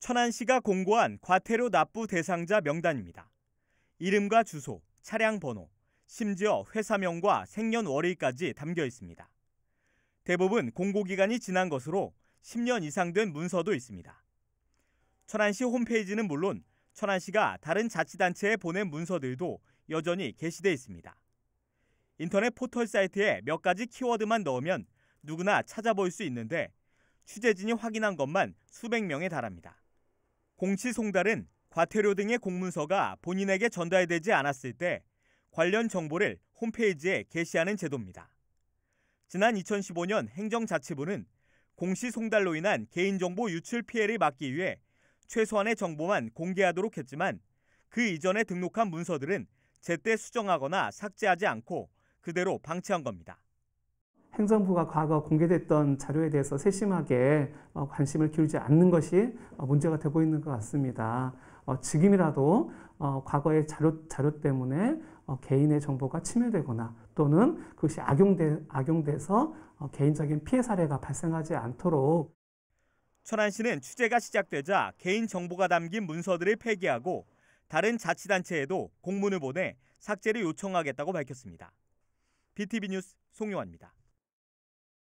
천안 시가 공고한 과태료 납부 대상자 명단입니다. 이름과 주소, 차량 번호, 심지어 회사명과 생년월일까지 담겨 있습니다. 대부분 공고기간이 지난 것으로 10년 이상 된 문서도 있습니다. 천안시 홈페이지는 물론 천안시가 다른 자치단체에 보낸 문서들도 여전히 게시돼 있습니다. 인터넷 포털 사이트에 몇 가지 키워드만 넣으면 누구나 찾아볼 수 있는데 취재진이 확인한 것만 수백 명에 달합니다. 공시송달은 과태료 등의 공문서가 본인에게 전달되지 않았을 때 관련 정보를 홈페이지에 게시하는 제도입니다. 지난 2015년 행정자치부는 공시송달로 인한 개인정보 유출 피해를 막기 위해 최소한의 정보만 공개하도록 했지만 그 이전에 등록한 문서들은 제때 수정하거나 삭제하지 않고 그대로 방치한 겁니다. 행정부가 과거 공개됐던 자료에 대해서 세심하게 어, 관심을 기울지 않는 것이 어, 문제가 되고 있는 것 같습니다. 어, 지금이라도 과거의 자료, 자료 때문에 개인의 정보가 침해되거나 또는 그것이 악용돼, 악용돼서 개인적인 피해 사례가 발생하지 않도록 천안 시는 취재가 시작되자 개인 정보가 담긴 문서들을 폐기하고 다른 자치단체에도 공문을 보내 삭제를 요청하겠다고 밝혔습니다. BTV 뉴스 송용환입니다.